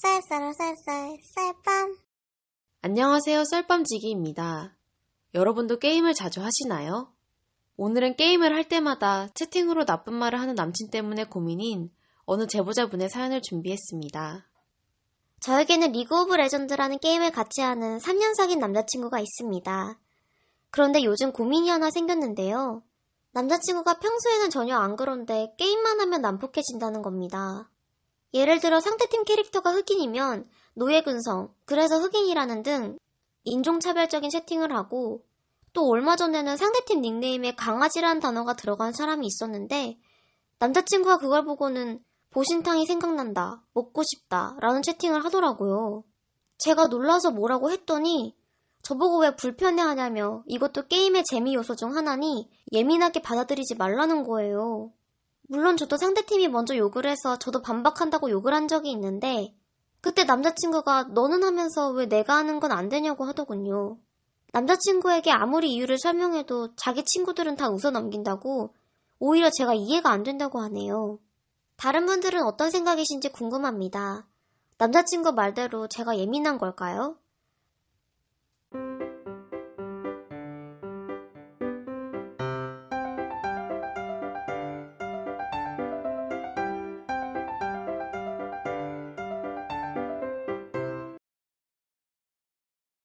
쌀쌀쌀쌀 쌀밤 안녕하세요 쌀밤지기입니다. 여러분도 게임을 자주 하시나요? 오늘은 게임을 할 때마다 채팅으로 나쁜 말을 하는 남친 때문에 고민인 어느 제보자분의 사연을 준비했습니다. 저에게는 리그 오브 레전드라는 게임을 같이 하는 3년 사귄 남자친구가 있습니다. 그런데 요즘 고민이 하나 생겼는데요. 남자친구가 평소에는 전혀 안 그런데 게임만 하면 난폭해진다는 겁니다. 예를 들어 상대팀 캐릭터가 흑인이면 노예근성, 그래서 흑인이라는 등 인종차별적인 채팅을 하고 또 얼마 전에는 상대팀 닉네임에 강아지라는 단어가 들어간 사람이 있었는데 남자친구가 그걸 보고는 보신탕이 생각난다, 먹고 싶다 라는 채팅을 하더라고요. 제가 놀라서 뭐라고 했더니 저보고 왜 불편해하냐며 이것도 게임의 재미 요소 중 하나니 예민하게 받아들이지 말라는 거예요. 물론 저도 상대팀이 먼저 욕을 해서 저도 반박한다고 욕을 한 적이 있는데 그때 남자친구가 너는 하면서 왜 내가 하는 건 안 되냐고 하더군요. 남자친구에게 아무리 이유를 설명해도 자기 친구들은 다 웃어 넘긴다고 오히려 제가 이해가 안 된다고 하네요. 다른 분들은 어떤 생각이신지 궁금합니다. 남자친구 말대로 제가 예민한 걸까요?